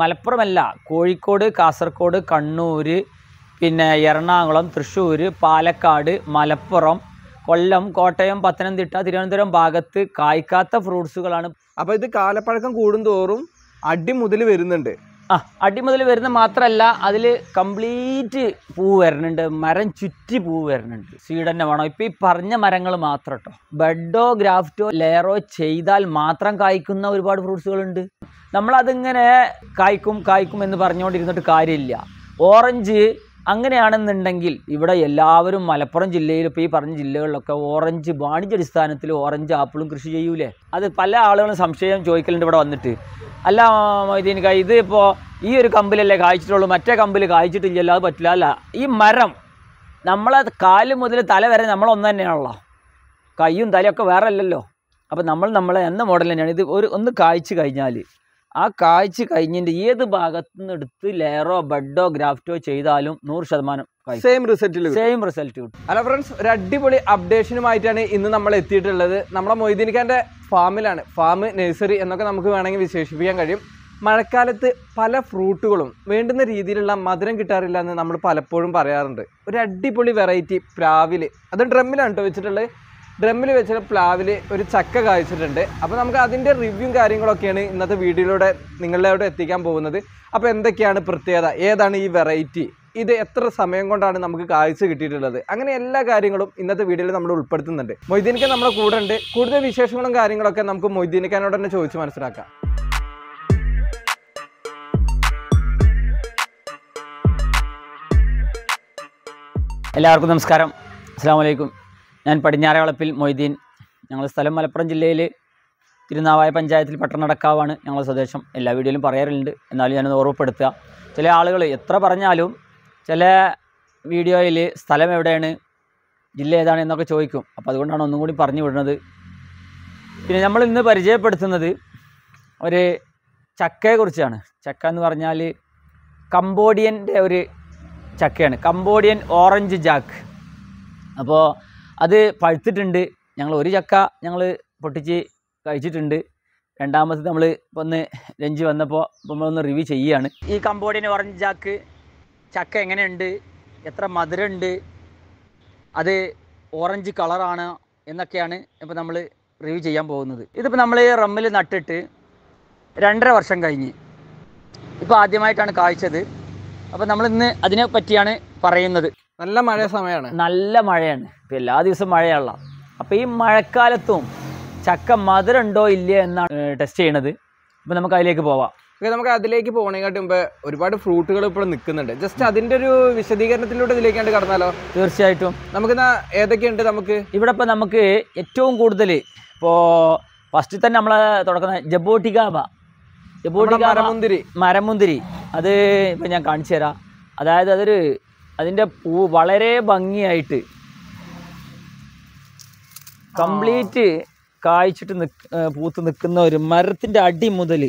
മലപ്പുറമല്ല കോഴിക്കോട് കാസർഗോഡ് കണ്ണൂർ പിന്നെ എറണാകുളം തൃശ്ശൂർ പാലക്കാട് മലപ്പുറം കൊല്ലം കോട്ടയം പത്തനംതിട്ട തിരുവനന്തപുരം ഭാഗത്ത് കായ്ക്കാത്ത ഫ്രൂട്ട്സുകളാണ് അപ്പോൾ ഇത് കാലപ്പഴക്കം കൂടുന്തോറും അടിമുതൽ വരുന്നുണ്ട് ആ അടിമുതൽ വരുന്ന മാത്രമല്ല അതിൽ കംപ്ലീറ്റ് പൂ വരുന്നുണ്ട് മരം ചുറ്റി പൂ വരുന്നുണ്ട് സ്വീഡൻ്റെ വേണം ഇപ്പം ഈ പറഞ്ഞ മരങ്ങൾ മാത്രം കേട്ടോ ബെഡോ ഗ്രാഫ്റ്റോ ലെയറോ ചെയ്താൽ മാത്രം കായ്ക്കുന്ന ഒരുപാട് ഫ്രൂട്ട്സുകളുണ്ട് നമ്മളതിങ്ങനെ കായ്ക്കും കായ്ക്കും എന്ന് പറഞ്ഞുകൊണ്ടിരുന്നിട്ട് കാര്യമില്ല ഓറഞ്ച് അങ്ങനെയാണെന്നുണ്ടെങ്കിൽ ഇവിടെ എല്ലാവരും മലപ്പുറം ജില്ലയിൽ ഇപ്പോൾ ഈ പറഞ്ഞ ജില്ലകളിലൊക്കെ ഓറഞ്ച് അടിസ്ഥാനത്തിൽ ഓറഞ്ച് ആപ്പിളും കൃഷി ചെയ്യൂലേ അത് പല ആളുകളും സംശയം ചോദിക്കലുണ്ട് ഇവിടെ വന്നിട്ട് അല്ല ഇതിന് ഇത് ഇപ്പോൾ ഈ ഒരു കമ്പിലല്ലേ കായ്ച്ചിട്ടുള്ളൂ മറ്റേ കമ്പിൽ കായ്ച്ചിട്ടില്ലല്ലോ അത് പറ്റില്ല അല്ല ഈ മരം നമ്മളെ കാല് മുതൽ തല വരെ നമ്മൾ തന്നെയാണല്ലോ കൈയും തലയൊക്കെ വേറെ അല്ലല്ലോ അപ്പോൾ നമ്മൾ നമ്മളെ എന്ന മോഡൽ തന്നെയാണ് ഇത് ഒരു ഒന്ന് കായ്ച്ചു കഴിഞ്ഞാൽ ആ കാഴ്ച കഴിഞ്ഞിട്ട് ഏത് ഭാഗത്തു നിന്ന് എടുത്ത് ലെയറോ ബെഡോ ഗ്രാഫ്റ്റോ ചെയ്താലും നൂറ് ശതമാനം സെയിം റിസൾട്ട് സെയിം റിസൾട്ട് കിട്ടും ഹലോ ഫ്രണ്ട്സ് ഒരു അടിപൊളി അപ്ഡേഷനുമായിട്ടാണ് ഇന്ന് നമ്മൾ എത്തിയിട്ടുള്ളത് നമ്മുടെ മൊയ്തീൻ ഖാൻ്റെ ഫാമിലാണ് ഫാം നഴ്സറി എന്നൊക്കെ നമുക്ക് വേണമെങ്കിൽ വിശേഷിപ്പിക്കാൻ കഴിയും മഴക്കാലത്ത് പല ഫ്രൂട്ടുകളും വേണ്ടുന്ന രീതിയിലുള്ള മധുരം കിട്ടാറില്ല എന്ന് നമ്മൾ പലപ്പോഴും പറയാറുണ്ട് ഒരു അടിപൊളി വെറൈറ്റി പ്രാവിൽ അത് ഡ്രമ്മിലാണ് കേട്ടോ വെച്ചിട്ടുള്ളത് ഡ്രമ്മിൽ വെച്ചിട്ട് പ്ലാവിൽ ഒരു ചക്ക കായ്ച്ചിട്ടുണ്ട് അപ്പോൾ നമുക്ക് അതിൻ്റെ റിവ്യൂ കാര്യങ്ങളൊക്കെയാണ് ഇന്നത്തെ വീഡിയോയിലൂടെ അവിടെ എത്തിക്കാൻ പോകുന്നത് അപ്പോൾ എന്തൊക്കെയാണ് പ്രത്യേകത ഏതാണ് ഈ വെറൈറ്റി ഇത് എത്ര സമയം കൊണ്ടാണ് നമുക്ക് കാഴ്ച കിട്ടിയിട്ടുള്ളത് അങ്ങനെ എല്ലാ കാര്യങ്ങളും ഇന്നത്തെ വീഡിയോയിൽ നമ്മൾ ഉൾപ്പെടുത്തുന്നുണ്ട് മൊയ്തീനിക്ക നമ്മുടെ കൂടെ ഉണ്ട് കൂടുതൽ വിശേഷങ്ങളും കാര്യങ്ങളൊക്കെ നമുക്ക് മൊയ്തീനിക്കാനോട് തന്നെ ചോദിച്ച് മനസ്സിലാക്കാം എല്ലാവർക്കും നമസ്കാരം അസ്സാം വലൈക്കും ഞാൻ വളപ്പിൽ മൊയ്തീൻ ഞങ്ങളുടെ സ്ഥലം മലപ്പുറം ജില്ലയിൽ തിരുനാവായ പഞ്ചായത്തിൽ പട്ടണടക്കാവാണ് ഞങ്ങളുടെ സ്വദേശം എല്ലാ വീഡിയോയിലും പറയാറുണ്ട് എന്നാലും ഞാനത് ഓർമ്മപ്പെടുത്തുക ചില ആളുകൾ എത്ര പറഞ്ഞാലും ചില വീഡിയോയിൽ സ്ഥലം എവിടെയാണ് ജില്ല ഏതാണ് എന്നൊക്കെ ചോദിക്കും അപ്പോൾ അതുകൊണ്ടാണ് ഒന്നും കൂടി പറഞ്ഞു വിടുന്നത് പിന്നെ നമ്മൾ ഇന്ന് പരിചയപ്പെടുത്തുന്നത് ഒരു ചക്കയെക്കുറിച്ചാണ് ചക്ക എന്ന് പറഞ്ഞാൽ കംബോഡിയൻ്റെ ഒരു ചക്കയാണ് കംബോഡിയൻ ഓറഞ്ച് ജാക്ക് അപ്പോൾ അത് പഴുത്തിട്ടുണ്ട് ഞങ്ങൾ ഒരു ചക്ക ഞങ്ങൾ പൊട്ടിച്ച് കഴിച്ചിട്ടുണ്ട് രണ്ടാമത് നമ്മൾ ഇപ്പോൾ ഒന്ന് രഞ്ജി വന്നപ്പോൾ നമ്മളൊന്ന് റിവ്യൂ ചെയ്യുകയാണ് ഈ കമ്പോഡിയൻ ഓറഞ്ച് ചാക്ക് ചക്ക എങ്ങനെയുണ്ട് എത്ര മധുരമുണ്ട് അത് ഓറഞ്ച് കളറാണ് എന്നൊക്കെയാണ് ഇപ്പോൾ നമ്മൾ റിവ്യൂ ചെയ്യാൻ പോകുന്നത് ഇതിപ്പോൾ നമ്മൾ റമ്മിൽ നട്ടിട്ട് രണ്ടര വർഷം കഴിഞ്ഞ് ഇപ്പോൾ ആദ്യമായിട്ടാണ് കാഴ്ചത് അപ്പോൾ നമ്മൾ ഇന്ന് അതിനെ പറ്റിയാണ് പറയുന്നത് നല്ല മഴ സമയമാണ് നല്ല മഴയാണ് ഇപ്പം എല്ലാ ദിവസവും മഴയുള്ള അപ്പം ഈ മഴക്കാലത്തും ചക്ക മധുരം ഇല്ല എന്നാണ് ടെസ്റ്റ് ചെയ്യണത് അപ്പോൾ നമുക്ക് അതിലേക്ക് പോവാം ഓക്കെ നമുക്ക് അതിലേക്ക് പോകണേക്കാട്ടി മുമ്പ് ഒരുപാട് ഫ്രൂട്ടുകൾ ഇപ്പോൾ നിൽക്കുന്നുണ്ട് ജസ്റ്റ് അതിൻ്റെ ഒരു വിശദീകരണത്തിലൂടെ ഇതിലേക്കാണ്ട് കടന്നാലോ തീർച്ചയായിട്ടും നമുക്ക് ഏതൊക്കെയുണ്ട് നമുക്ക് ഇവിടെ ഇപ്പം നമുക്ക് ഏറ്റവും കൂടുതൽ ഇപ്പോൾ ഫസ്റ്റിൽ തന്നെ നമ്മളെ തുടക്കുന്ന ജബോട്ടികാബ ജബോട്ടിക മരമുന്തിരി മരമുന്തിരി അത് ഇപ്പം ഞാൻ കാണിച്ചു തരാം അതായത് അതൊരു അതിൻ്റെ പൂ വളരെ ഭംഗിയായിട്ട് കംപ്ലീറ്റ് കായ്ച്ചിട്ട് നിക്ക് പൂത്ത് നിൽക്കുന്ന ഒരു മരത്തിൻ്റെ അടി മുതൽ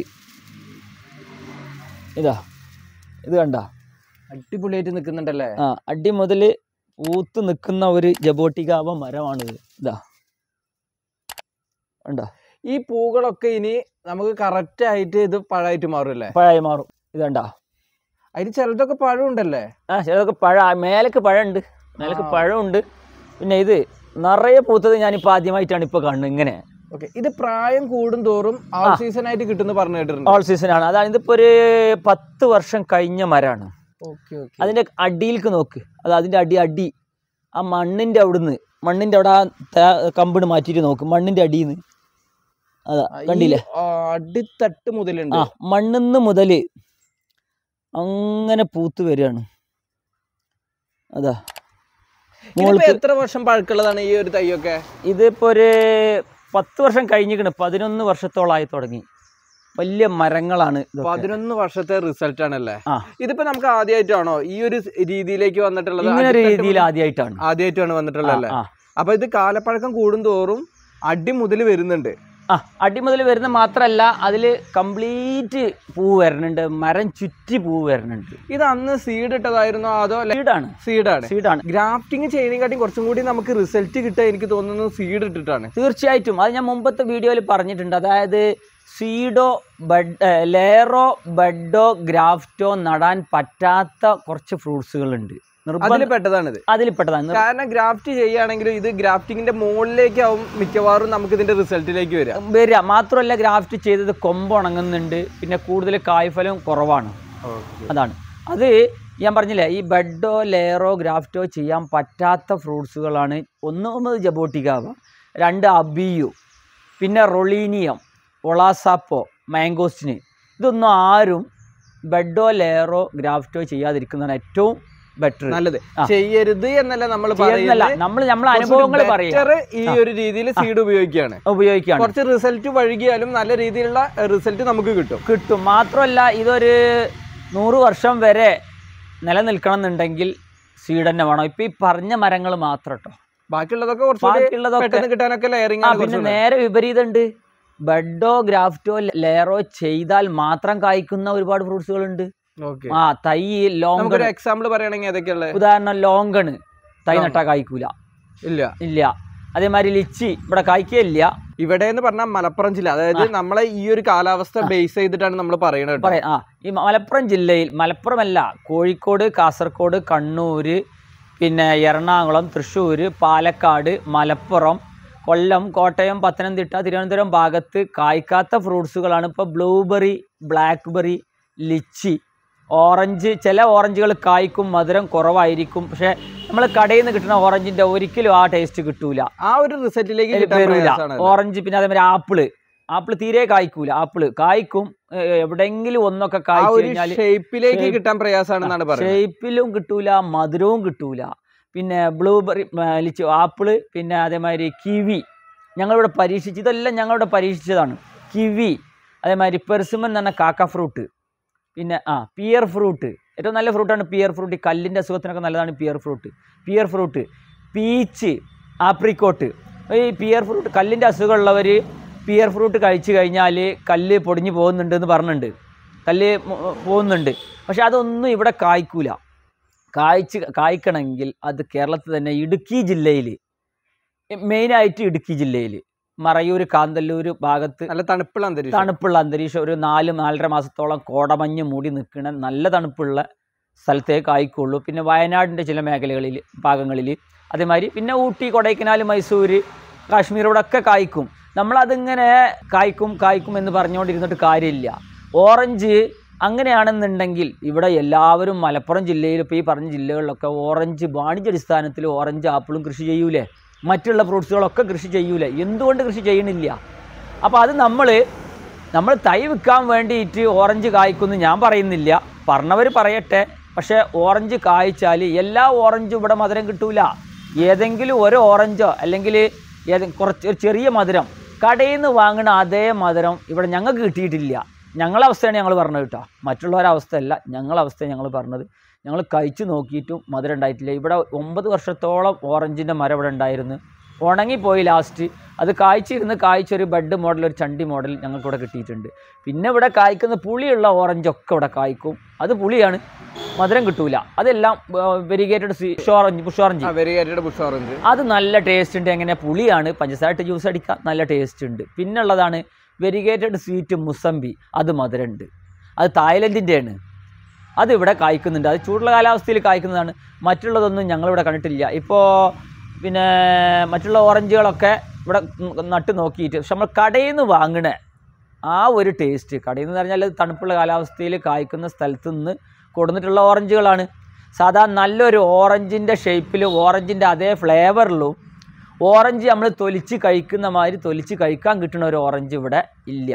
ഇതാ ഇത് കണ്ട അടിപൊളിയായിട്ട് നിൽക്കുന്നുണ്ടല്ലേ ആ അടി മുതൽ പൂത്ത് നിൽക്കുന്ന ഒരു ജബോട്ടികാവ മരമാണിത് ഇതാ കണ്ട ഈ പൂക്കളൊക്കെ ഇനി നമുക്ക് കറക്റ്റായിട്ട് ഇത് പഴമായിട്ട് മാറും അല്ലേ പഴമായി മാറും ഇത് കണ്ടോ അതിന് ചിലതൊക്കെ പഴമുണ്ടല്ലേ ആ ചിലതൊക്കെ പഴ മേലക്ക് പഴമുണ്ട് മേലക്ക് പഴമുണ്ട് പിന്നെ ഇത് നിറയെ പൂത്തത് ഞാനിപ്പോ ആദ്യമായിട്ടാണ് ഇപ്പൊ കാണുന്നത് ഇങ്ങനെ ഓക്കെ ഇത് പ്രായം കൂടുന്തോറും ഓൾ സീസൺ ആയിട്ട് കിട്ടുന്ന പറഞ്ഞു കേട്ടിട്ടുണ്ട് ഓൾ സീസൺ ആണ് അതാണ് ഇതിപ്പോ ഒരു പത്ത് വർഷം കഴിഞ്ഞ മരമാണ് അതിന്റെ അടിയിലേക്ക് നോക്ക് അത് അതിന്റെ അടി അടി ആ മണ്ണിന്റെ അവിടുന്ന് മണ്ണിന്റെ അവിടെ ആ കമ്പിണ് മാറ്റിയിട്ട് നോക്ക് മണ്ണിന്റെ അടിന്ന് അതാ കണ്ടില്ലേ അടിത്തട്ട് മുതൽ മണ്ണിന്ന് മുതൽ അങ്ങനെ പൂത്ത് വരികയാണ് അതാ എത്ര വർഷം പഴക്കുള്ളതാണ് ഈ ഒരു തൈയൊക്കെ ഇതിപ്പോ ഒരു പത്ത് വർഷം കഴിഞ്ഞിരിക്കണം പതിനൊന്ന് വർഷത്തോളമായി തുടങ്ങി വലിയ മരങ്ങളാണ് പതിനൊന്ന് വർഷത്തെ റിസൾട്ട് ആണല്ലേ ഇതിപ്പോ നമുക്ക് ആദ്യമായിട്ടാണോ ഈ ഒരു രീതിയിലേക്ക് വന്നിട്ടുള്ളത് രീതിയിൽ ആദ്യമായിട്ടാണ് ആദ്യമായിട്ടാണ് വന്നിട്ടുള്ളത് അപ്പൊ ഇത് കാലപ്പഴക്കം കൂടുന്തോറും അടി മുതൽ വരുന്നുണ്ട് ആ അടിമുതൽ വരുന്ന മാത്രമല്ല അതിൽ കംപ്ലീറ്റ് പൂ വരുന്നുണ്ട് മരം ചുറ്റി പൂ വരുന്നുണ്ട് ഇത് അന്ന് സീഡ് ഇട്ടതായിരുന്നു അതോ സീഡാണ് സീഡാണ് സീഡാണ് ഗ്രാഫ്റ്റിംഗ് ചെയ്യുന്നതിനെക്കാട്ടി കുറച്ചും കൂടി നമുക്ക് റിസൾട്ട് കിട്ടുക എനിക്ക് തോന്നുന്നു സീഡ് ഇട്ടിട്ടാണ് തീർച്ചയായിട്ടും അത് ഞാൻ മുമ്പത്തെ വീഡിയോയിൽ പറഞ്ഞിട്ടുണ്ട് അതായത് സീഡോ ബഡ് ലെയറോ ബഡോ ഗ്രാഫ്റ്റോ നടാൻ പറ്റാത്ത കുറച്ച് ഫ്രൂട്ട്സുകളുണ്ട് പെട്ടതാണിത് പെട്ടതാണ് കാരണം ഗ്രാഫ്റ്റ് ചെയ്യുകയാണെങ്കിലും ഇത് ഗ്രാഫ്റ്റിങ്ങിന്റെ മുകളിലേക്കാവും മിക്കവാറും നമുക്ക് ഇതിന്റെ റിസൾട്ടിലേക്ക് വരാം വരിക മാത്രമല്ല ഗ്രാഫ്റ്റ് ചെയ്തത് കൊമ്പ് ഉണങ്ങുന്നുണ്ട് പിന്നെ കൂടുതൽ കായ്ഫലം കുറവാണ് അതാണ് അത് ഞാൻ പറഞ്ഞില്ലേ ഈ ബെഡോ ലെയറോ ഗ്രാഫ്റ്റോ ചെയ്യാൻ പറ്റാത്ത ഫ്രൂട്ട്സുകളാണ് ഒന്നാമത് ജബോട്ടിക്കാവ രണ്ട് അബിയു പിന്നെ റൊളീനിയം ഒളാസാപ്പോ മാംഗോസ്റ്റിന് ഇതൊന്നും ആരും ബെഡോ ലെയറോ ഗ്രാഫ്റ്റോ ചെയ്യാതിരിക്കുന്നതാണ് ഏറ്റവും ബെറ്റർ നല്ലത് ചെയ്യരുത് എന്നല്ല നമ്മൾ നമ്മൾ നമ്മൾ അനുഭവങ്ങൾ പറയുക ഈ ഒരു രീതിയിൽ സീഡ് ഉപയോഗിക്കുകയാണ് ഉപയോഗിക്കുകയാണ് കുറച്ച് റിസൾട്ട് വഴുകിയാലും നല്ല രീതിയിലുള്ള റിസൾട്ട് നമുക്ക് കിട്ടും കിട്ടും മാത്രമല്ല ഇതൊരു നൂറ് വർഷം വരെ നിലനിൽക്കണം എന്നുണ്ടെങ്കിൽ സീഡ് തന്നെ വേണം ഇപ്പൊ ഈ പറഞ്ഞ മരങ്ങൾ മാത്രം കേട്ടോ ബാക്കിയുള്ളതൊക്കെ ബാക്കിയുള്ളതൊക്കെ കിട്ടാനൊക്കെ ലെയറിംഗ് പിന്നെ നേരെ വിപരീതം ഉണ്ട് ബെഡോ ഗ്രാഫ്റ്റോ ലെയറോ ചെയ്താൽ മാത്രം കായ്ക്കുന്ന ഒരുപാട് ഫ്രൂട്ട്സുകളുണ്ട് ആ തൈ ലോങ്കൺ എക്സാമ്പിൾ പറയുകയാണെങ്കിൽ ഉദാഹരണം ലോങ്കണ് തൈ നട്ടാ കായ്ക്കൂല ഇല്ല ഇല്ല അതേമാതിരി ലിച്ചി ഇവിടെ കായ്ക്കില്ല ഇവിടെ എന്ന് പറഞ്ഞാൽ മലപ്പുറം ജില്ല അതായത് നമ്മളെ ഈ ഒരു കാലാവസ്ഥ ബേസ് ചെയ്തിട്ടാണ് നമ്മൾ പറയുന്നത് ആ ഈ മലപ്പുറം ജില്ലയിൽ മലപ്പുറമല്ല കോഴിക്കോട് കാസർഗോഡ് കണ്ണൂർ പിന്നെ എറണാകുളം തൃശ്ശൂർ പാലക്കാട് മലപ്പുറം കൊല്ലം കോട്ടയം പത്തനംതിട്ട തിരുവനന്തപുരം ഭാഗത്ത് കായ്ക്കാത്ത ഫ്രൂട്ട്സുകളാണ് ഇപ്പോൾ ബ്ലൂബെറി ബ്ലാക്ക്ബെറി ലിച്ചി ഓറഞ്ച് ചില ഓറഞ്ചുകൾ കായ്ക്കും മധുരം കുറവായിരിക്കും പക്ഷേ നമ്മൾ കടയിൽ നിന്ന് കിട്ടുന്ന ഓറഞ്ചിന്റെ ഒരിക്കലും ആ ടേസ്റ്റ് കിട്ടൂല ആ ഒരു റിസൾട്ടിലേക്ക് ഓറഞ്ച് പിന്നെ അതേമാതിരി ആപ്പിള് ആപ്പിള് തീരെ കായ്ക്കൂല ആപ്പിള് കായ്ക്കും എവിടെങ്കിലും ഒന്നൊക്കെ കായ്ച്ചു ഷേപ്പിലേക്ക് കിട്ടാൻ പ്രയാസമാണെന്നാണ് പറയുന്നത് ഷേപ്പിലും കിട്ടൂല മധുരവും കിട്ടൂല പിന്നെ ബ്ലൂബെറി ലിച്ചു ആപ്പിള് പിന്നെ അതേമാതിരി കിവി ഞങ്ങളിവിടെ പരീക്ഷിച്ചു ഇതെല്ലാം ഞങ്ങളിവിടെ പരീക്ഷിച്ചതാണ് കിവി അതേമാതിരി പെർസിമൻ എന്ന് പറഞ്ഞ കാക്ക ഫ്രൂട്ട് പിന്നെ ആ പിയർ ഫ്രൂട്ട് ഏറ്റവും നല്ല ഫ്രൂട്ടാണ് പിയർ ഫ്രൂട്ട് ഈ കല്ലിൻ്റെ അസുഖത്തിനൊക്കെ നല്ലതാണ് pear fruit pear fruit peach apricot ഈ പിയർ ഫ്രൂട്ട് കല്ലിൻ്റെ അസുഖമുള്ളവർ പിയർ ഫ്രൂട്ട് കഴിച്ചു കഴിഞ്ഞാൽ കല്ല് പൊടിഞ്ഞു പോകുന്നുണ്ട് എന്ന് പറഞ്ഞിട്ടുണ്ട് കല്ല് പോകുന്നുണ്ട് പക്ഷേ അതൊന്നും ഇവിടെ കായ്ക്കൂല കായ്ച്ച് കായ്ക്കണമെങ്കിൽ അത് കേരളത്തിൽ തന്നെ ഇടുക്കി ജില്ലയിൽ മെയിനായിട്ട് ഇടുക്കി ജില്ലയിൽ മറയൂർ കാന്തല്ലൂർ ഭാഗത്ത് നല്ല തണുപ്പുള്ള അന്തരീക്ഷം തണുപ്പുള്ള അന്തരീക്ഷം ഒരു നാല് നാലര മാസത്തോളം കോടമഞ്ഞ് മൂടി നിൽക്കുന്ന നല്ല തണുപ്പുള്ള സ്ഥലത്തേക്ക് ആയിക്കോളൂ പിന്നെ വയനാടിൻ്റെ ചില മേഖലകളിൽ ഭാഗങ്ങളിൽ അതേമാതിരി പിന്നെ ഊട്ടി കൊടൈക്കനാൽ മൈസൂർ കാശ്മീരോടൊക്കെ കായ്ക്കും നമ്മളതിങ്ങനെ കായ്ക്കും കായ്ക്കും എന്ന് പറഞ്ഞുകൊണ്ടിരുന്നിട്ട് കാര്യമില്ല ഓറഞ്ച് അങ്ങനെയാണെന്നുണ്ടെങ്കിൽ ഇവിടെ എല്ലാവരും മലപ്പുറം ജില്ലയിൽ ഇപ്പോൾ ഈ പറഞ്ഞ ജില്ലകളിലൊക്കെ ഓറഞ്ച് അടിസ്ഥാനത്തിൽ ഓറഞ്ച് ആപ്പിളും കൃഷി ചെയ്യൂലേ മറ്റുള്ള ഫ്രൂട്ട്സുകളൊക്കെ കൃഷി ചെയ്യൂല എന്തുകൊണ്ട് കൃഷി ചെയ്യണില്ല അപ്പോൾ അത് നമ്മൾ നമ്മൾ തൈ വിൽക്കാൻ വേണ്ടിയിട്ട് ഓറഞ്ച് കായ്ക്കുന്നു ഞാൻ പറയുന്നില്ല പറഞ്ഞവർ പറയട്ടെ പക്ഷേ ഓറഞ്ച് കായ്ച്ചാൽ എല്ലാ ഓറഞ്ചും ഇവിടെ മധുരം കിട്ടൂല ഏതെങ്കിലും ഒരു ഓറഞ്ചോ അല്ലെങ്കിൽ ഏതെ കുറച്ച് ഒരു ചെറിയ മധുരം കടയിൽ നിന്ന് വാങ്ങുന്ന അതേ മധുരം ഇവിടെ ഞങ്ങൾക്ക് കിട്ടിയിട്ടില്ല ഞങ്ങളവസ്ഥയാണ് അവസ്ഥയാണ് ഞങ്ങൾ പറഞ്ഞത് കേട്ടോ മറ്റുള്ളവരവസ്ഥയല്ല ഞങ്ങളെ ഞങ്ങൾ പറഞ്ഞത് ഞങ്ങൾ കഴിച്ചു നോക്കിയിട്ടും മധുരം ഉണ്ടായിട്ടില്ല ഇവിടെ ഒമ്പത് വർഷത്തോളം ഓറഞ്ചിൻ്റെ മരം ഇവിടെ ഉണ്ടായിരുന്നു ഉണങ്ങിപ്പോയി ലാസ്റ്റ് അത് കായ്ച്ചിരുന്ന് കായ്ച്ചൊരു ബെഡ് മോഡൽ ഒരു ചണ്ടി മോഡൽ ഞങ്ങൾക്കിവിടെ കിട്ടിയിട്ടുണ്ട് പിന്നെ ഇവിടെ കായ്ക്കുന്ന പുളിയുള്ള ഓറഞ്ചൊക്കെ ഇവിടെ കായ്ക്കും അത് പുളിയാണ് മധുരം കിട്ടൂല അതെല്ലാം variegated bush orange bush orange variegated bush orange അത് നല്ല ടേസ്റ്റ് ഉണ്ട് എങ്ങനെ പുളിയാണ് പഞ്ചസാരട്ട് ജ്യൂസ് അടിക്കാം നല്ല ടേസ്റ്റ് ഉണ്ട് പിന്നെ ഉള്ളതാണ് വെരിഗേറ്റഡ് സ്വീറ്റ് മുസംബി അത് മധുരമുണ്ട് അത് തായ്ലൻഡിൻ്റെയാണ് അതിവിടെ കായ്ക്കുന്നുണ്ട് അത് ചൂടുള്ള കാലാവസ്ഥയിൽ കായ്ക്കുന്നതാണ് മറ്റുള്ളതൊന്നും ഞങ്ങളിവിടെ കണ്ടിട്ടില്ല ഇപ്പോൾ പിന്നെ മറ്റുള്ള ഓറഞ്ചുകളൊക്കെ ഇവിടെ നട്ട് നോക്കിയിട്ട് പക്ഷെ നമ്മൾ കടയിൽ നിന്ന് വാങ്ങണ ആ ഒരു ടേസ്റ്റ് കടയിൽ നിന്ന് പറഞ്ഞാൽ അത് തണുപ്പുള്ള കാലാവസ്ഥയിൽ കായ്ക്കുന്ന സ്ഥലത്ത് നിന്ന് കൊടുന്നിട്ടുള്ള ഓറഞ്ചുകളാണ് സാധാ നല്ലൊരു ഓറഞ്ചിൻ്റെ ഷേപ്പിൽ ഓറഞ്ചിൻ്റെ അതേ ഫ്ലേവറിലും ഓറഞ്ച് നമ്മൾ തൊലിച്ച് കഴിക്കുന്ന മാതിരി തൊലിച്ച് കഴിക്കാൻ കിട്ടുന്ന ഒരു ഓറഞ്ച് ഇവിടെ ഇല്ല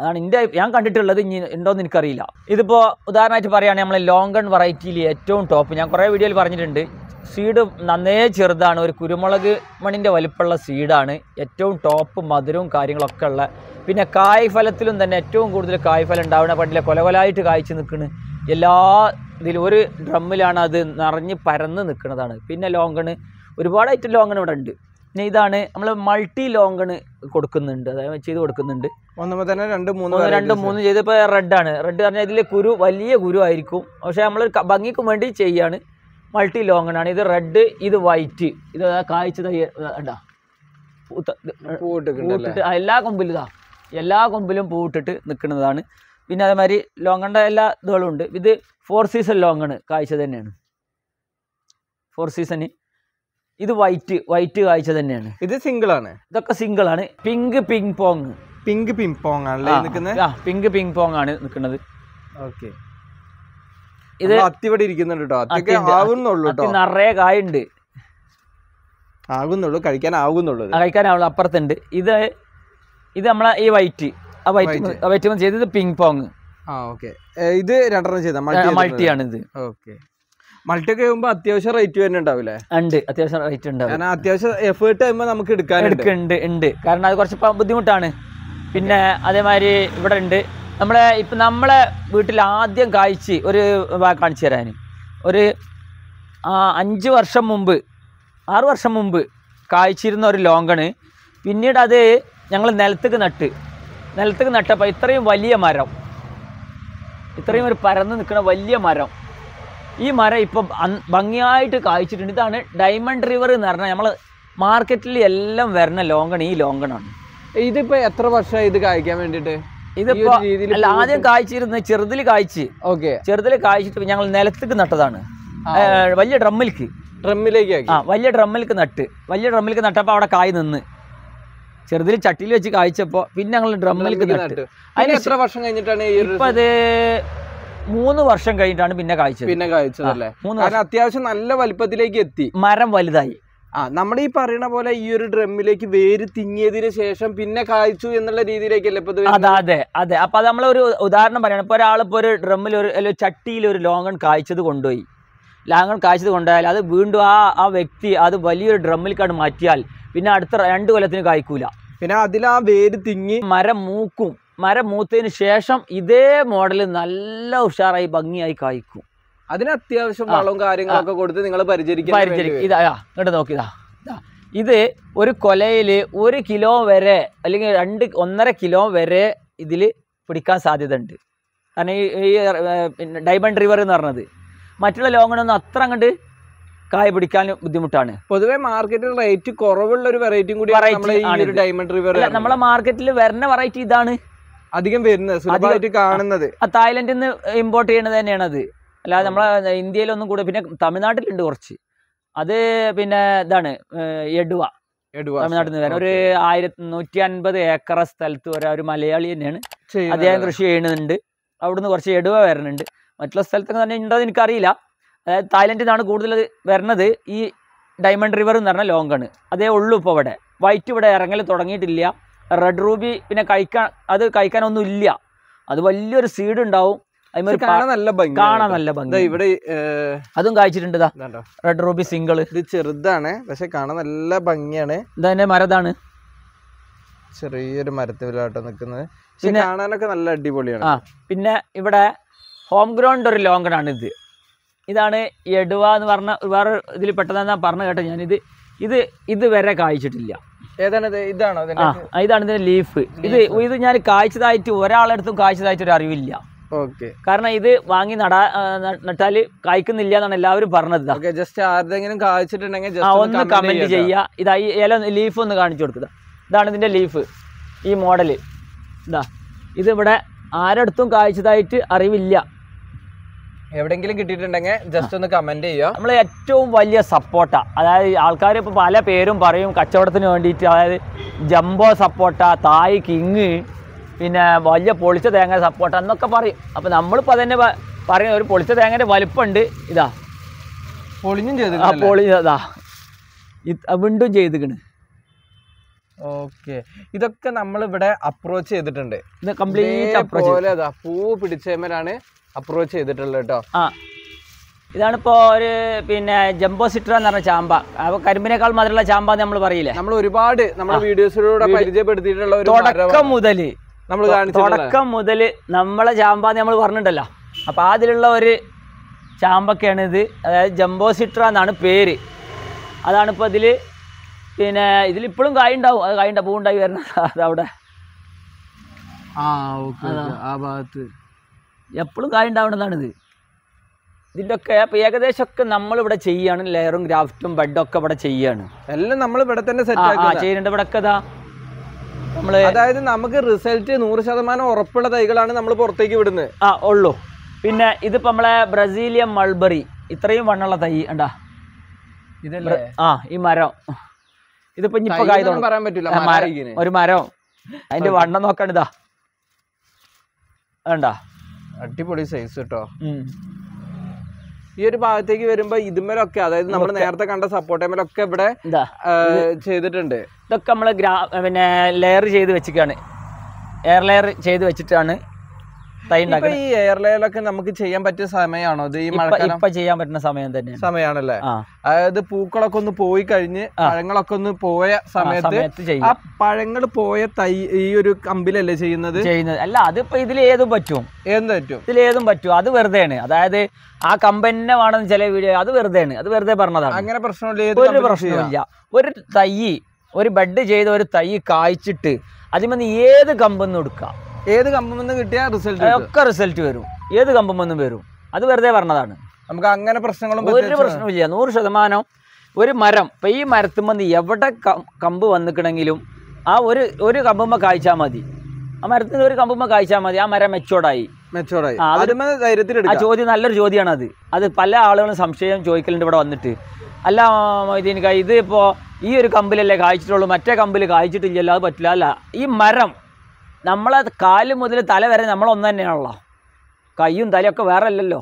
അതാണ് എൻ്റെ ഞാൻ കണ്ടിട്ടുള്ളത് ഇനി ഉണ്ടോയെന്ന് എനിക്കറിയില്ല ഇതിപ്പോൾ ഉദാഹരണമായിട്ട് പറയുകയാണെങ്കിൽ നമ്മളെ ലോങ് ഗൺ വെറൈറ്റിയിൽ ഏറ്റവും ടോപ്പ് ഞാൻ കുറേ വീഡിയോയിൽ പറഞ്ഞിട്ടുണ്ട് സീഡ് നന്നേ ചെറുതാണ് ഒരു കുരുമുളക് മണിൻ്റെ വലിപ്പമുള്ള സീഡാണ് ഏറ്റവും ടോപ്പ് മധുരവും കാര്യങ്ങളൊക്കെ ഉള്ള പിന്നെ കായ്ഫലത്തിലും തന്നെ ഏറ്റവും കൂടുതൽ കായ്ഫലം ഉണ്ടാവുന്ന പണ്ടിലെ കൊലകൊലായിട്ട് കായ്ച്ചു നിൽക്കുന്ന എല്ലാ ഇതിലും ഒരു ഡ്രമ്മിലാണ് അത് നിറഞ്ഞ് പരന്ന് നിൽക്കുന്നതാണ് പിന്നെ ലോങ്കണ് ഒരുപാട് ഐറ്റം ലോങ്കണ് ഇവിടെ ഉണ്ട് പിന്നെ ഇതാണ് നമ്മൾ മൾട്ടി ലോങ്ങണ് കൊടുക്കുന്നുണ്ട് അതായത് ചെയ്ത് കൊടുക്കുന്നുണ്ട് തന്നെ രണ്ട് മൂന്ന് രണ്ട് മൂന്ന് ചെയ്തപ്പോൾ ആണ് റെഡ് പറഞ്ഞാൽ ഇതിൽ കുരു വലിയ കുരു ആയിരിക്കും പക്ഷെ നമ്മൾ ഭംഗിക്കും വേണ്ടി ചെയ്യാണ് മൾട്ടി ലോങ്ങണാണ് ഇത് റെഡ് ഇത് വൈറ്റ് ഇത് കായ്ച്ച തയ്യ എല്ലാ കൊമ്പിലും ഇതാ എല്ലാ കൊമ്പിലും പൂട്ടിട്ട് നിൽക്കുന്നതാണ് പിന്നെ അതേമാതിരി ലോങ്ങണ്ട എല്ലാ ഇതുകളും ഉണ്ട് ഇത് ഫോർ സീസൺ ലോങ്ങണ് കാഴ്ച തന്നെയാണ് ഫോർ സീസണ് ഇത് വൈറ്റ് വൈറ്റ് കാഴ്ച തന്നെയാണ് ഇത് സിംഗിൾ ആണ് ഇതൊക്കെ സിംഗിൾ ആണ് pink ping pong pink ping pong ആണല്ലേ ആ പിങ്ക് പിങ് പോങ് ആണ് നിൽക്കുന്നത് ഓക്കെ ഇത് അത്തിവിടെ ഇരിക്കുന്നുണ്ട് കേട്ടോ കേട്ടോ നിറയെ കായുണ്ട് ആകുന്നുള്ളൂ കഴിക്കാൻ ആകുന്നുള്ളൂ കഴിക്കാനാവുള്ളൂ അപ്പുറത്തുണ്ട് ഇത് ഇത് നമ്മളെ ഈ വൈറ്റ് ആ വൈറ്റ് വൈറ്റ് ചെയ്തത് പിങ് പോങ് ആ ഓക്കെ ഇത് രണ്ടെണ്ണം ചെയ്ത മൾട്ടിയാണ് ഇത് ഓക്കെ മൾട്ടിയൊക്കെ ആകുമ്പോൾ അത്യാവശ്യം റേറ്റ് തന്നെ ഉണ്ടാവില്ലേ ഉണ്ട് അത്യാവശ്യം റേറ്റ് ഉണ്ടാവും അത്യാവശ്യം എഫേർട്ട് ആകുമ്പോൾ നമുക്ക് എടുക്കാൻ എടുക്കുന്നുണ്ട് ഉണ്ട് കാരണം അത് കുറച്ച് ബുദ്ധിമുട്ടാണ് പിന്നെ അതേമാതിരി ഇവിടെ ഉണ്ട് നമ്മളെ ഇപ്പൊ നമ്മളെ വീട്ടിൽ ആദ്യം കാഴ്ച ഒരു കാണിച്ചു തരാൻ ഒരു അഞ്ച് വർഷം മുമ്പ് ആറ് വർഷം മുമ്പ് കായ്ച്ചിരുന്ന ഒരു ലോങ്കണ് പിന്നീട് അത് ഞങ്ങൾ നിലത്തേക്ക് നട്ട് നിലത്തേക്ക് നട്ടപ്പോൾ ഇത്രയും വലിയ മരം ഇത്രയും ഒരു പരന്ന് നിൽക്കുന്ന വലിയ മരം ഈ മരം ഇപ്പം ഭംഗിയായിട്ട് കായ്ച്ചിട്ടുണ്ട് ഇതാണ് ഡയമണ്ട് റിവർ എന്ന് പറഞ്ഞാൽ നമ്മൾ മാർക്കറ്റിൽ എല്ലാം വരുന്ന ലോങ്കൺ ഈ ലോങ്കണാണ് ഇതിപ്പോൾ എത്ര വർഷം ഇത് കായ്ക്കാൻ വേണ്ടിയിട്ട് ഇതിപ്പോ അല്ല ആദ്യം കായ്ച്ചിരുന്ന ചെറുതിൽ കായ്ച്ച് ഓക്കെ ചെറുതിൽ കായ്ച്ചിട്ട് ഞങ്ങൾ നിലത്തേക്ക് നട്ടതാണ് വലിയ ഡ്രമ്മിൽക്ക് ഡ്രമ്മിലേക്ക് ആ വലിയ ഡ്രമ്മിൽക്ക് നട്ട് വലിയ ഡ്രമ്മിൽക്ക് നട്ടപ്പോൾ അവിടെ കായ് നിന്ന് ചെറുതിൽ ചട്ടിയിൽ വെച്ച് കായ്ച്ചപ്പോൾ പിന്നെ ഞങ്ങൾ ഡ്രമ്മിൽക്ക് നട്ട് അതിന് എത്ര വർഷം കഴിഞ്ഞിട്ടാണ് ഇപ്പം അത് മൂന്ന് വർഷം കഴിഞ്ഞിട്ടാണ് പിന്നെ കാഴ്ച പിന്നെ കാഴ്ചത് അല്ലേ അത്യാവശ്യം നല്ല വലിപ്പത്തിലേക്ക് എത്തി മരം വലുതായി ആ നമ്മുടെ ഈ പറയണ പോലെ ഈ ഒരു ഡ്രമ്മിലേക്ക് വേര് തിങ്ങിയതിന് ശേഷം പിന്നെ കായ്ച്ചു എന്നുള്ള രീതിയിലേക്കല്ലേ ഇപ്പൊ അതെ അതെ അതെ അപ്പൊ അത് നമ്മളൊരു ഉദാഹരണം പറയണം ഇപ്പൊ ഒരാളിപ്പോ ഒരു ഡ്രമ്മിൽ ഒരു ചട്ടിയിൽ ഒരു ലോങ്ങൺ കായ്ച്ചത് കൊണ്ടുപോയി ലോങ്ങൺ കായ്ച്ചത് കൊണ്ടുപോയാൽ അത് വീണ്ടും ആ ആ വ്യക്തി അത് വലിയൊരു ഡ്രമ്മിൽ കണ്ട് മാറ്റിയാൽ പിന്നെ അടുത്ത രണ്ട് കൊല്ലത്തിന് കായ്ക്കൂല പിന്നെ അതിൽ ആ വേര് തിങ്ങി മരം മൂക്കും മരം മൂത്തതിന് ശേഷം ഇതേ മോഡൽ നല്ല ഉഷാറായി ഭംഗിയായി കായ്ക്കും അതിന് അത്യാവശ്യം വളവും കാര്യങ്ങളൊക്കെ കൊടുത്ത് നിങ്ങൾ പരിചരിക്കും ഇതാ ഇങ്ങോട്ട് നോക്കിതാ ഇത് ഒരു കൊലയിൽ ഒരു കിലോ വരെ അല്ലെങ്കിൽ രണ്ട് ഒന്നര കിലോ വരെ ഇതിൽ പിടിക്കാൻ സാധ്യത ഉണ്ട് കാരണം ഈ ഡയമണ്ട് റിവർ എന്ന് പറഞ്ഞത് മറ്റുള്ള ലോങ്ങിനൊന്നും അത്ര അങ്ങോട്ട് കായ പിടിക്കാൻ ബുദ്ധിമുട്ടാണ് പൊതുവെ മാർക്കറ്റിൽ റേറ്റ് കുറവുള്ള ഒരു വെറൈറ്റിയും കൂടി ഡയമണ്ട് റിവർ നമ്മളെ മാർക്കറ്റിൽ വരുന്ന വെറൈറ്റി ഇതാണ് അധികം വരുന്നത് കാണുന്നത് തായ്ലൻഡിൽ നിന്ന് ഇമ്പോർട്ട് ചെയ്യണത് തന്നെയാണ് അത് അല്ലാതെ നമ്മളെ ഇന്ത്യയിലൊന്നും കൂടെ പിന്നെ തമിഴ്നാട്ടിലുണ്ട് കുറച്ച് അത് പിന്നെ ഇതാണ് എഡുവ തമിഴ്നാട്ടിൽ നിന്ന് ഒരു ആയിരത്തി നൂറ്റി അൻപത് ഏക്കർ സ്ഥലത്ത് വരെ ഒരു മലയാളി തന്നെയാണ് അദ്ദേഹം കൃഷി ചെയ്യുന്നുണ്ട് അവിടുന്ന് കുറച്ച് എടുവ വരുന്നുണ്ട് മറ്റുള്ള സ്ഥലത്തൊക്കെ തന്നെ ഉണ്ടോ എന്ന് എനിക്കറിയില്ല അതായത് തായ്ലൻഡിൽ നിന്നാണ് കൂടുതൽ വരുന്നത് ഈ ഡയമണ്ട് റിവർ എന്ന് പറഞ്ഞാൽ ലോങ്കാണ് അതേ ഉള്ളൂ ഇപ്പോൾ ഇവിടെ വൈറ്റ് ഇവിടെ ഇറങ്ങൽ തുടങ്ങിയിട്ടില്ല റെഡ് റൂബി പിന്നെ കഴിക്കാൻ അത് കഴിക്കാനൊന്നും ഇല്ല അത് വലിയൊരു സീഡ് ഉണ്ടാവും കാണാൻ നല്ല ഭംഗി ഇവിടെ അതും കായ്ച്ചിട്ടുണ്ട് റെഡ് റൂബി സിംഗിൾ ഇത് ചെറുതാണ് പക്ഷെ കാണാൻ നല്ല ഭംഗിയാണ് ഇതന്നെ മരതാണ് ചെറിയൊരു മരത്തിലാട്ടോ നിൽക്കുന്നത് പിന്നെ കാണാനൊക്കെ നല്ല അടിപൊളിയാണ് ആ പിന്നെ ഇവിടെ ഹോം ഗ്രൗണ്ട് ഒരു ലോങ്കണാണ് ഇത് ഇതാണ് എടുവ എന്ന് പറഞ്ഞ വേറെ ഇതിൽ പെട്ടതെന്നാണ് പറഞ്ഞു കേട്ടോ ഞാനിത് ഇത് ഇത് വരെ കായ്ച്ചിട്ടില്ല ഇതാണോ ഇതാണ് ഇതിന്റെ ലീഫ് ഇത് ഇത് ഞാൻ കാഴ്ചതായിട്ട് ഒരാളെടുത്തും കാഴ്ചതായിട്ട് ഒരു അറിവില്ല കാരണം ഇത് വാങ്ങി നടാ നട്ടാല് കായ്ക്കുന്നില്ല എന്നാണ് എല്ലാവരും പറഞ്ഞത് ജസ്റ്റ് ആരെങ്കിലും കായ്ച്ചിട്ടുണ്ടെങ്കിൽ ഒന്ന് കമന്റ് ചെയ്യുക ഇതായി ഇല ലീഫ് ഒന്ന് കാണിച്ചു കൊടുക്കുക ഇതാണ് ഇതിന്റെ ലീഫ് ഈ മോഡല് ഇതാ ഇത് ഇവിടെ ആരടുത്തും കായ്ച്ചതായിട്ട് അറിവില്ല എവിടെങ്കിലും കിട്ടിയിട്ടുണ്ടെങ്കിൽ ജസ്റ്റ് ഒന്ന് കമന്റ് ചെയ്യുക നമ്മൾ ഏറ്റവും വലിയ സപ്പോർട്ട അതായത് ആൾക്കാർ ഇപ്പോൾ പല പേരും പറയും കച്ചവടത്തിന് വേണ്ടിയിട്ട് അതായത് ജംബോ സപ്പോർട്ട തായ് കിങ് പിന്നെ വലിയ പൊളിച്ച തേങ്ങ സപ്പോർട്ട എന്നൊക്കെ പറയും അപ്പോൾ നമ്മളിപ്പോൾ അതന്നെ പറയുന്ന ഒരു പൊളിച്ച തേങ്ങയുടെ വലിപ്പമുണ്ട് ഇതാ പൊളിഞ്ഞും ചെയ്തു ആ പൊളിഞ്ഞതാ വീണ്ടും ചെയ്തിക്കണ് ഓക്കെ ഇതൊക്കെ നമ്മൾ ഇവിടെ അപ്രോച്ച് ചെയ്തിട്ടുണ്ട് കംപ്ലീറ്റ് അപ്രോച്ച് പൂ പിടിച്ചാണ് അപ്രോച്ച് ചെയ്തിട്ടുള്ളത് കേട്ടോ ആ ഇതാണിപ്പോ ഒരു പിന്നെ ജംബോ സിട്ര എന്ന് പറഞ്ഞ ചാമ്പ അപ്പോൾ കരിമ്പിനേക്കാൾ മധുരമുള്ള ചാമ്പ നമ്മൾ പറയില്ലേ നമ്മൾ ഒരുപാട് നമ്മുടെ വീഡിയോസിലൂടെ പരിചയപ്പെടുത്തിയിട്ടുള്ള തുടക്കം മുതൽ നമ്മൾ തുടക്കം മുതൽ നമ്മളെ ചാമ്പ നമ്മൾ പറഞ്ഞിട്ടുണ്ടല്ലോ അപ്പോൾ അതിലുള്ള ഒരു ചാമ്പൊക്കെയാണ് ഇത് അതായത് ജംബോ സിട്ര എന്നാണ് പേര് അതാണിപ്പോൾ ഇതില് പിന്നെ ഇതിലിപ്പോഴും കായ ഉണ്ടാവും അത് കായ ഉണ്ടാവും പൂണ്ടായി വരുന്നത് അതവിടെ ആ ഓക്കെ ആ ഭാഗത്ത് എപ്പോഴും കാര്യം ഉണ്ടാവേണ്ടതാണിത് ഇതിൻ്റെയൊക്കെ അപ്പോൾ ഏകദേശം ഒക്കെ നമ്മളിവിടെ ചെയ്യാണ് ലെയറും ഗ്രാഫ്റ്റും ബെഡും ഒക്കെ ഇവിടെ ചെയ്യാണ് എല്ലാം നമ്മൾ ഇവിടെ തന്നെ സെറ്റ് ചെയ്യുന്നുണ്ട് ഇവിടെ ഒക്കെ നമ്മള് അതായത് നമുക്ക് റിസൾട്ട് നൂറ് ശതമാനം ഉറപ്പുള്ള തൈകളാണ് നമ്മൾ പുറത്തേക്ക് വിടുന്നത് ആ ഉള്ളൂ പിന്നെ ഇതിപ്പോൾ നമ്മളെ ബ്രസീലിയൻ മൾബറി ഇത്രയും വണ്ണുള്ള തൈ ഉണ്ടാ ഇതല്ലേ ആ ഈ മരം ഇതിപ്പോ ഇനിയിപ്പോ കായതൊന്നും പറയാൻ പറ്റില്ല ഒരു മരം അതിന്റെ വണ്ണം നോക്കണ്ട വേണ്ട അടിപൊളി സൈസ് കേട്ടോ ഈ ഒരു ഭാഗത്തേക്ക് വരുമ്പോ ഇതുമേലൊക്കെ അതായത് നമ്മൾ നേരത്തെ കണ്ട സപ്പോർട്ടേമേലൊക്കെ ഇവിടെ ചെയ്തിട്ടുണ്ട് ഇതൊക്കെ നമ്മൾ ഗ്രാ പിന്നെ ലെയർ ചെയ്ത് വെച്ചിട്ടാണ് എയർ ലെയർ ചെയ്ത് വെച്ചിട്ടാണ് തൈ ഉണ്ടാക്കുന്നത് ഈ നമുക്ക് ചെയ്യാൻ പറ്റിയ സമയമാണോ ഈ മഴക്കാലം ഇപ്പൊ ചെയ്യാൻ പറ്റുന്ന സമയം തന്നെ സമയമാണല്ലേ അതായത് പൂക്കളൊക്കെ ഒന്ന് പോയി കഴിഞ്ഞ് പഴങ്ങളൊക്കെ ഒന്ന് പോയ സമയത്ത് ആ പഴങ്ങൾ പോയ തൈ ഈ ഒരു കമ്പിലല്ലേ ചെയ്യുന്നത് ചെയ്യുന്നത് അല്ല അതിപ്പോ ഇതിൽ ഏതും പറ്റും ഏതും പറ്റും ഇതിലേതും പറ്റും അത് വെറുതെയാണ് അതായത് ആ കമ്പന്നെ വേണം ചില വീഡിയോ അത് വെറുതെയാണ് അത് വെറുതെ പറഞ്ഞതാണ് അങ്ങനെ പ്രശ്നമില്ല ഒരു പ്രശ്നമില്ല ഒരു തൈ ഒരു ബെഡ് ചെയ്ത ഒരു തൈ കായ്ച്ചിട്ട് അതിൽ നിന്ന് ഏത് കമ്പെന്ന് എടുക്കാം ഏത് കമ്പം നിന്ന് കിട്ടിയ റിസൾട്ട് ഒക്കെ റിസൾട്ട് വരും ഏത് കമ്പം വന്നും വരും അത് വെറുതെ പറഞ്ഞതാണ് നമുക്ക് അങ്ങനെ പ്രശ്നങ്ങളും ഒരു പ്രശ്നമില്ല നൂറ് ശതമാനം ഒരു മരം ഇപ്പം ഈ മരത്തുമ്പോൾ എവിടെ കമ്പ് വന്നിക്കണമെങ്കിലും ആ ഒരു ഒരു കമ്പുമ്മ കായ്ച്ചാൽ മതി ആ മരത്തിന് ഒരു കമ്പുമ്മ കായ്ച്ചാൽ മതി ആ മരം മെച്ചോർഡായി മെച്ചോർഡായി ആ ചോദ്യം നല്ലൊരു ചോദ്യമാണ് അത് അത് പല ആളുകളും സംശയം ചോദിക്കലുണ്ട് ഇവിടെ വന്നിട്ട് അല്ല ഇതിന് ഇത് ഇപ്പോൾ ഈ ഒരു കമ്പിലല്ലേ കായ്ച്ചിട്ടുള്ളൂ മറ്റേ കമ്പിൽ കായ്ച്ചിട്ടില്ലല്ലോ അത് പറ്റില്ല അല്ല ഈ മരം നമ്മളെ കാല് മുതൽ തല വരെ നമ്മൾ ഒന്ന് തന്നെയാണല്ലോ കൈയും തലയൊക്കെ വേറെ അല്ലല്ലോ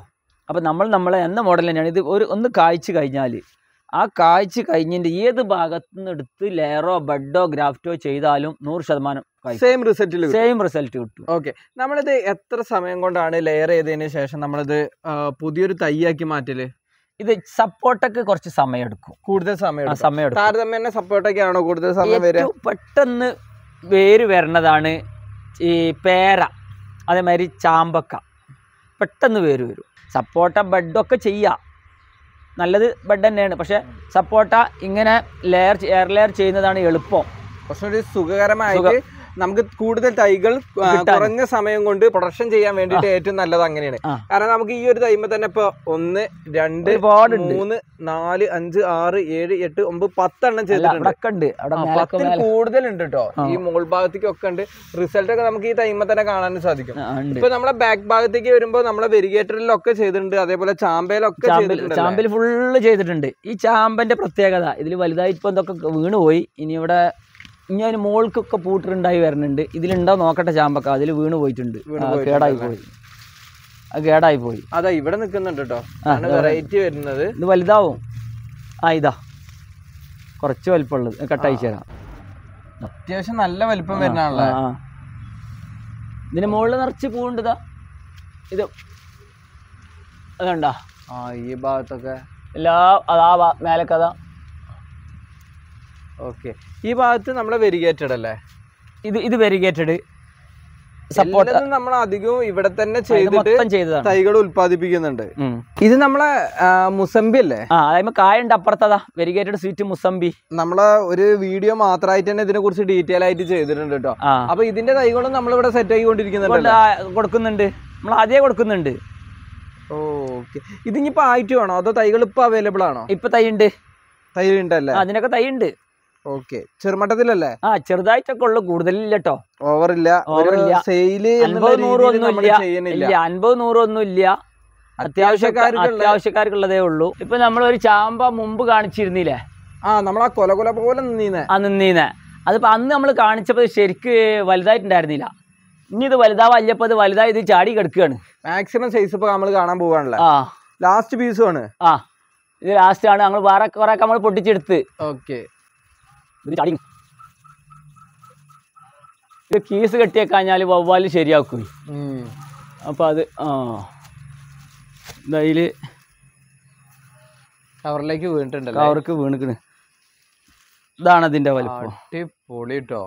അപ്പോൾ നമ്മൾ നമ്മളെ എന്ന മോഡൽ തന്നെയാണ് ഇത് ഒരു ഒന്ന് കാഴ്ച കഴിഞ്ഞാൽ ആ കാഴ്ച കഴിഞ്ഞിൻ്റെ ഏത് ഭാഗത്തു നിന്ന് എടുത്ത് ലെയറോ ബെഡോ ഗ്രാഫ്റ്റോ ചെയ്താലും നൂറ് ശതമാനം സെയിം റിസൾട്ട് സെയിം റിസൾട്ട് കിട്ടും ഓക്കെ നമ്മളിത് എത്ര സമയം കൊണ്ടാണ് ലെയർ ചെയ്തതിന് ശേഷം നമ്മളിത് പുതിയൊരു തൈയാക്കി മാറ്റല് ഇത് സപ്പോർട്ടൊക്കെ കുറച്ച് സമയം എടുക്കും കൂടുതൽ സമയം സമയം എടുക്കും താരതമ്യേന സപ്പോർട്ടൊക്കെ ആണോ കൂടുതൽ സമയം വരിക പെട്ടെന്ന് വേര് വരണതാണ് ഈ പേര അതേമാതിരി ചാമ്പക്ക പെട്ടെന്ന് വേര് വരും സപ്പോട്ട ബെഡൊക്കെ ചെയ്യാം നല്ലത് ബെഡ് തന്നെയാണ് പക്ഷേ സപ്പോട്ട ഇങ്ങനെ ലെയർ എയർ ലെയർ ചെയ്യുന്നതാണ് എളുപ്പം കുറച്ചുകൂടി സുഖകരമായിട്ട് നമുക്ക് കൂടുതൽ തൈകൾ കുറഞ്ഞ സമയം കൊണ്ട് പ്രൊഡക്ഷൻ ചെയ്യാൻ വേണ്ടിയിട്ട് ഏറ്റവും നല്ലത് അങ്ങനെയാണ് കാരണം നമുക്ക് ഈ ഒരു തൈമ തന്നെ ഇപ്പൊ ഒന്ന് രണ്ട് മൂന്ന് നാല് അഞ്ച് ആറ് ഏഴ് എട്ട് ഒമ്പത് പത്തെണ്ണം ചെയ്തിട്ടുണ്ട് പത്തിൽ കൂടുതൽ ഉണ്ട് കേട്ടോ ഈ മുകൾ ഭാഗത്തേക്കൊക്കെ ഉണ്ട് റിസൾട്ട് ഒക്കെ നമുക്ക് ഈ തൈമ തന്നെ കാണാൻ സാധിക്കും ഇപ്പൊ നമ്മളെ ബാക്ക് ഭാഗത്തേക്ക് വരുമ്പോൾ നമ്മളെ വെരിഗേറ്ററിലൊക്കെ ചെയ്തിട്ടുണ്ട് അതേപോലെ ചാമ്പയിലൊക്കെ ചാമ്പയിൽ ഫുള്ള് ചെയ്തിട്ടുണ്ട് ഈ ചാമ്പന്റെ പ്രത്യേകത ഇതിൽ വലുതായി ഇപ്പൊ എന്തൊക്കെ വീണുപോയി ഇനി ഇവിടെ ഞാൻ മോൾക്കൊക്കെ പൂട്ടുണ്ടായി വരുന്നുണ്ട് ഇതിലുണ്ടോ നോക്കട്ടെ ചാമ്പക്ക അതിൽ വീണ് പോയിട്ടുണ്ട് കേടായി പോയി കേടായി പോയി അതാ ഇവിടെ നിൽക്കുന്നുണ്ട് കേട്ടോ വെറൈറ്റി വരുന്നത് ഇത് വലുതാവും ആ ഇതാ കുറച്ച് വലിപ്പമുള്ളത് കട്ടയച്ചു തരാം അത്യാവശ്യം നല്ല വലിപ്പം വരുന്നാണല്ലോ ഇതിന് മുകളിൽ നിറച്ച് പൂണ്ടതാ ഇത് അതുണ്ടാ ആ ഈ ഭാഗത്തൊക്കെ എല്ലാ അതാ മേലക്കഥ ഓക്കെ ഈ ഭാഗത്ത് നമ്മളെ വെരിഗേറ്റഡ് അല്ലേ ഇത് ഇത് വെരിഗേറ്റഡ് സപ്പോർട്ട് നമ്മൾ അധികവും ഇവിടെ തന്നെ ചെയ്തിട്ട് തൈകൾ ഉത്പാദിപ്പിക്കുന്നുണ്ട് ഇത് നമ്മളെ മുസംബി അല്ലേ ആ അതായത് കായുണ്ട് അപ്പുറത്തതാ വെരിഗേറ്റഡ് സ്വീറ്റ് മുസംബി നമ്മളെ ഒരു വീഡിയോ മാത്രമായിട്ട് തന്നെ ഇതിനെ കുറിച്ച് ഡീറ്റെയിൽ ആയിട്ട് ചെയ്തിട്ടുണ്ട് കേട്ടോ അപ്പൊ ഇതിന്റെ തൈകളും നമ്മൾ ഇവിടെ സെറ്റ് കൊണ്ടിരിക്കുന്നുണ്ട് കൊടുക്കുന്നുണ്ട് നമ്മൾ ആദ്യമേ കൊടുക്കുന്നുണ്ട് ഓക്കെ ഇതിനിപ്പോ ആയിട്ട് വേണോ അതോ തൈകൾ ഇപ്പൊ അവൈലബിൾ ആണോ ഇപ്പൊ തൈ ഉണ്ട് തൈ ഉണ്ടല്ലേ അതിനൊക്കെ തൈ ഉണ്ട് ഓക്കെ ചെറുമട്ടത്തിലല്ലേ ആ ചെറുതായിട്ടൊക്കെ ഉള്ളു കൂടുതലില്ല കേട്ടോ ഓവറില്ല ഓവറില്ല സെയില് അൻപത് നൂറൊന്നും ഇല്ല അൻപത് നൂറൊന്നും ഇല്ല അത്യാവശ്യക്കാർക്ക് അത്യാവശ്യക്കാർക്കുള്ളതേ ഉള്ളൂ ഇപ്പൊ നമ്മളൊരു ചാമ്പ മുമ്പ് കാണിച്ചിരുന്നില്ലേ ആ നമ്മൾ ആ കൊല കൊല പോലെ നിന്നീന്നെ അതിപ്പോ അന്ന് നമ്മൾ കാണിച്ചപ്പോൾ ശരിക്ക് വലുതായിട്ടുണ്ടായിരുന്നില്ല ഇനി ഇത് വലുതാവല്ലപ്പോ ഇത് വലുതായി ഇത് ചാടി കിടക്കുകയാണ് മാക്സിമം സൈസ് ഇപ്പൊ നമ്മൾ കാണാൻ പോവാണല്ലോ ആ ലാസ്റ്റ് പീസും ആണ് ആ ഇത് ലാസ്റ്റ് ആണ് നമ്മൾ വേറെ കുറെ നമ്മൾ പൊട്ടിച്ചെടുത്ത് ഓക്കെ ഇത് ചാടി ഇത് കീസ് കെട്ടിയേക്കാഞ്ഞാൽ വവ്വാല് ശരിയാക്കും അപ്പോൾ അത് ആ ഇതിൽ കവറിലേക്ക് വീണിട്ടുണ്ട് കവർക്ക് വീണിക്കണ് ഇതാണ് അതിന്റെ വലിപ്പം അടിപൊളി കേട്ടോ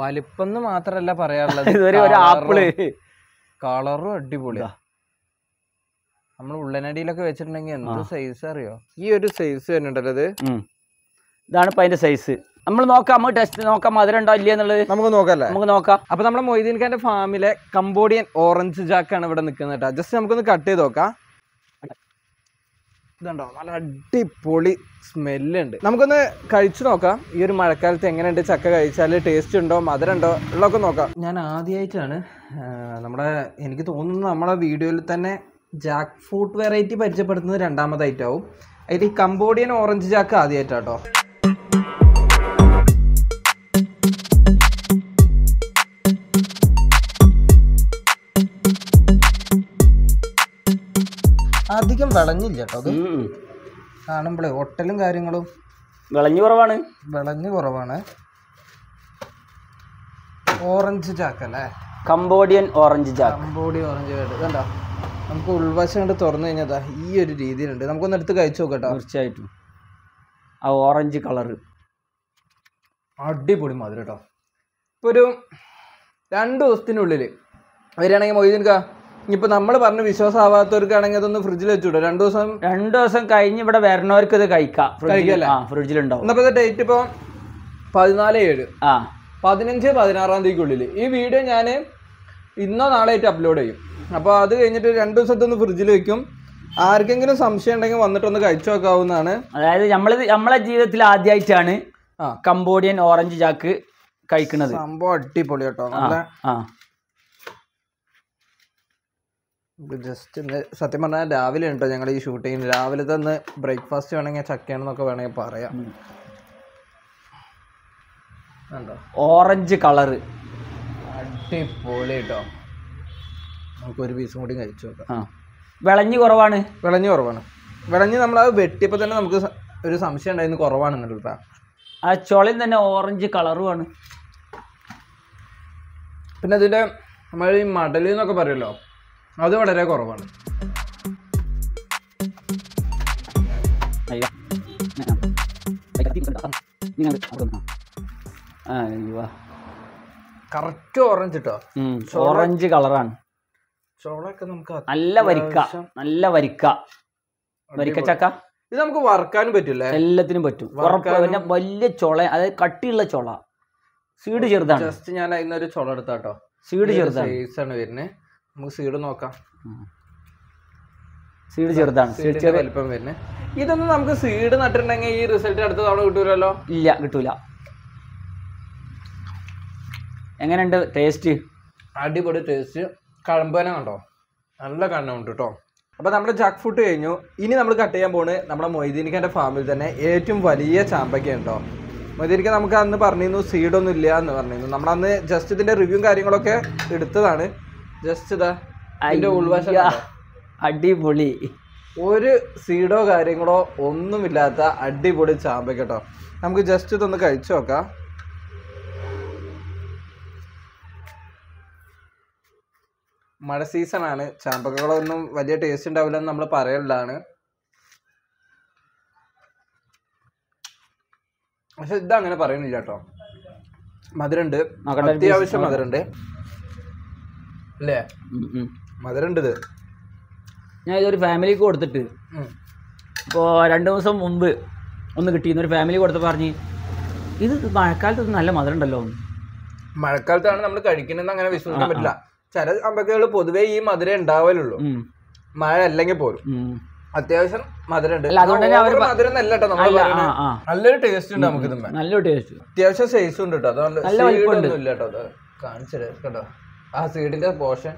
വലിപ്പം മാത്രല്ല പറയാറുള്ളത് ഇതുവരെ ഒരു ആപ്പിള് കളറും അടിപൊളിയാ നമ്മൾ ഉള്ളനടിയിലൊക്കെ വെച്ചിട്ടുണ്ടെങ്കിൽ എന്ത് സൈസ് അറിയോ ഈ ഒരു സൈസ് തന്നെ ഉണ്ടല്ലോ ഇത് ഇതാണ് ഇപ്പൊ അതിന്റെ സൈസ് നമ്മൾ നോക്കാം നമുക്ക് ടെസ്റ്റ് നോക്കാം മധുരം ഉണ്ടോ ഇല്ല എന്നുള്ളത് നമുക്ക് നോക്കാം നമുക്ക് നോക്കാം അപ്പൊ നമ്മുടെ മൊയ്തീൻ ഖാന്റെ ഫാമിലെ കംബോഡിയൻ ഓറഞ്ച് ജാക്കാണ് ഇവിടെ നിൽക്കുന്നത് കേട്ടോ ജസ്റ്റ് നമുക്കൊന്ന് കട്ട് ചെയ്ത് നോക്കാം ഇതുണ്ടോ നല്ല അടിപൊളി സ്മെല്ലുണ്ട് നമുക്കൊന്ന് കഴിച്ചു നോക്കാം ഈ ഒരു മഴക്കാലത്ത് എങ്ങനെയുണ്ട് ചക്ക കഴിച്ചാൽ ടേസ്റ്റ് ഉണ്ടോ മധുരം ഉണ്ടോ ഉള്ളതൊക്കെ നോക്കാം ഞാൻ ആദ്യമായിട്ടാണ് നമ്മുടെ എനിക്ക് തോന്നുന്നു നമ്മുടെ വീഡിയോയിൽ തന്നെ ജാക്ക് ഫ്രൂട്ട് വെറൈറ്റി പരിചയപ്പെടുത്തുന്നത് രണ്ടാമതായിട്ടാവും അതിൽ ഈ കംബോഡിയൻ ഓറഞ്ച് ജാക്ക് ആദ്യമായിട്ടാട്ടോ അധികം വിളഞ്ഞില്ല കേട്ടോ കാണുമ്പോഴേ ഒട്ടലും കാര്യങ്ങളും വിളഞ്ഞു കുറവാണ് വിളഞ്ഞു കുറവാണ് ഓറഞ്ച് ചാക്ക് അല്ലേ കംബോഡിയൻ ഓറഞ്ച് ചാക്ക് കംബോഡിയൻ ഓറഞ്ച് കേട്ടോ കണ്ടോ നമുക്ക് ഉൾവശം കണ്ട് തുറന്നു കഴിഞ്ഞാൽ ഈ ഒരു രീതിയിലുണ്ട് നമുക്കൊന്ന് എടുത്ത് കഴിച്ചു നോക്കട്ടോ തീർച്ചയായിട്ടും ആ ഓറഞ്ച് കളർ അടിപൊളി മധുരം കേട്ടോ ഇപ്പൊ ഒരു രണ്ട് ദിവസത്തിനുള്ളിൽ വരികയാണെങ്കിൽ കാ ഇപ്പൊ നമ്മൾ പറഞ്ഞ വിശ്വാസമാവാത്തവർക്കാണെങ്കിൽ അതൊന്ന് ഫ്രിഡ്ജിൽ വെച്ചുവിടും രണ്ടു ദിവസം രണ്ടു ദിവസം കഴിഞ്ഞ് ഇവിടെ വരണവർക്ക് ഇത് കഴിക്കാം കഴിക്കല്ലേ? ഫ്രിഡ്ജിലുണ്ടാവും ഇന്നത്തെ ഡേറ്റ് ഇപ്പൊ പതിനാല് ഏഴ് ആ പതിനഞ്ച് പതിനാറാം തീയതിക്കുള്ളിൽ ഈ വീഡിയോ ഞാൻ ഇന്നോ നാളെ ആയിട്ട് അപ്ലോഡ് ചെയ്യും അപ്പോൾ അത് കഴിഞ്ഞിട്ട് രണ്ട് ദിവസത്തൊന്ന് ഫ്രിഡ്ജിൽ വെക്കും ആർക്കെങ്കിലും സംശയം ഉണ്ടെങ്കിൽ വന്നിട്ടൊന്ന് കഴിച്ചു നോക്കാവുന്നതാണ് അതായത് നമ്മൾ നമ്മളെ ജീവിതത്തിൽ ആദ്യമായിട്ടാണ് കംബോഡിയൻ ഓറഞ്ച് ചാക്ക് കഴിക്കുന്നത് സംഭവം അടിപൊളി കേട്ടോ നല്ല ആ ജസ്റ്റ് ഇന്ന് സത്യം പറഞ്ഞാൽ രാവിലെ ഉണ്ടോ ഞങ്ങൾ ഈ ഷൂട്ടിങ്ങിന് രാവിലെ തന്നെ ബ്രേക്ക്ഫാസ്റ്റ് വേണമെങ്കിൽ ചക്കയാണെന്നൊക്കെ വേണമെങ്കിൽ പറയാം ഓറഞ്ച് കളറ് അടിപൊളി കേട്ടോ നമുക്ക് ഒരു പീസും കൂടി കഴിച്ചു നോക്കാം ആ വിളഞ്ഞ് കുറവാണ് വിളഞ്ഞ് കുറവാണ് വിളഞ്ഞ് നമ്മൾ അത് വെട്ടിയപ്പോൾ തന്നെ നമുക്ക് ഒരു സംശയം ഉണ്ടായിരുന്നു കുറവാണെന്നുള്ളത് ആ ചുളയിൽ തന്നെ ഓറഞ്ച് കളറുമാണ് പിന്നെ അതിൻ്റെ നമ്മൾ ഈ മടലെന്നൊക്കെ പറയുമല്ലോ അത് വളരെ കുറവാണ് കറക്റ്റ് ഓറഞ്ച് കേട്ടോ ഓറഞ്ച് കളറാണ് ചോളൊക്കെ നമുക്ക് നല്ല വരിക്ക നല്ല വരിക്ക വരിക്ക ചക്ക ഇത് നമുക്ക് വറക്കാനും പറ്റില്ല എല്ലാത്തിനും പറ്റും പിന്നെ വലിയ ചൊള അതായത് കട്ടിയുള്ള ചൊള സീഡ് ചെറുതാണ് ജസ്റ്റ് ഞാൻ അതിനൊരു ചൊള എടുത്താട്ടോ സീഡ് ചെറുതാണ് സൈസാണ് വരുന്നത് നമുക്ക് സീഡ് നോക്കാം സീഡ് ചെറുതാണ് സീഡ് ചെറിയ വലിപ്പം വരുന്നത് ഇതൊന്നും നമുക്ക് സീഡ് നട്ടിട്ടുണ്ടെങ്കിൽ ഈ റിസൾട്ട് അടുത്ത തവണ കിട്ടൂലല്ലോ ഇല്ല കിട്ടൂല എങ്ങനെയുണ്ട് ടേസ്റ്റ് അടിപൊളി ടേസ്റ്റ് കഴമ്പന കണ്ടോ നല്ല കണ്ണുണ്ട് കേട്ടോ അപ്പോൾ നമ്മുടെ ജാക്ക് ഫുഡ് കഴിഞ്ഞു ഇനി നമ്മൾ കട്ട് ചെയ്യാൻ പോണ് നമ്മുടെ മൊയ്തീനിക്കന്റെ ഫാമിൽ തന്നെ ഏറ്റവും വലിയ ചാമ്പയ്ക്ക ഉണ്ടോ മൊയ്തീനിക്ക നമുക്ക് അന്ന് പറഞ്ഞിരുന്നു സീഡൊന്നും ഇല്ല എന്ന് പറഞ്ഞിരുന്നു നമ്മളന്ന് ജസ്റ്റ് ഇതിന്റെ റിവ്യൂ കാര്യങ്ങളൊക്കെ എടുത്തതാണ് ജസ്റ്റ് ഉൾവശം അടിപൊളി ഒരു സീഡോ കാര്യങ്ങളോ ഒന്നുമില്ലാത്ത അടിപൊളി ചാമ്പ കേട്ടോ നമുക്ക് ജസ്റ്റ് ഇതൊന്ന് കഴിച്ചു നോക്കാം മഴ സീസണാണ് ചാമ്പക്കകളൊന്നും വലിയ ടേസ്റ്റ് ഉണ്ടാവില്ലെന്ന് നമ്മൾ പറയലാണ് പക്ഷെ ഇതങ്ങനെ അങ്ങനെ പറയുന്നില്ല കേട്ടോ മധുരണ്ട് അത്യാവശ്യം മധുരണ്ട് അല്ലേ മധുരണ്ടത് ഞാൻ ഇതൊരു ഫാമിലിക്ക് കൊടുത്തിട്ട് ഇപ്പോൾ രണ്ട് ദിവസം മുമ്പ് ഒന്ന് കിട്ടിയിരുന്നു ഒരു ഫാമിലി കൊടുത്ത് പറഞ്ഞ് ഇത് മഴക്കാലത്ത് നല്ല മധുരം ഉണ്ടല്ലോ മഴക്കാലത്താണ് നമ്മൾ കഴിക്കണമെന്ന് അങ്ങനെ വിശ്വസിക്കാൻ പറ്റില്ല ചില അമ്പക്കകൾ പൊതുവേ ഈ മധുരം ഉണ്ടാവലുള്ളൂ മഴ അല്ലെങ്കിൽ പോലും അത്യാവശ്യം മധുരമുണ്ട് മധുരം നല്ല നല്ലൊരു ടേസ്റ്റ് ഉണ്ട് നമുക്ക് നല്ലൊരു ടേസ്റ്റ് അത്യാവശ്യം സൈസും ഉണ്ട് കേട്ടോ കാണിച്ചിട്ടോ ആ സീഡിൻ്റെ പോർഷൻ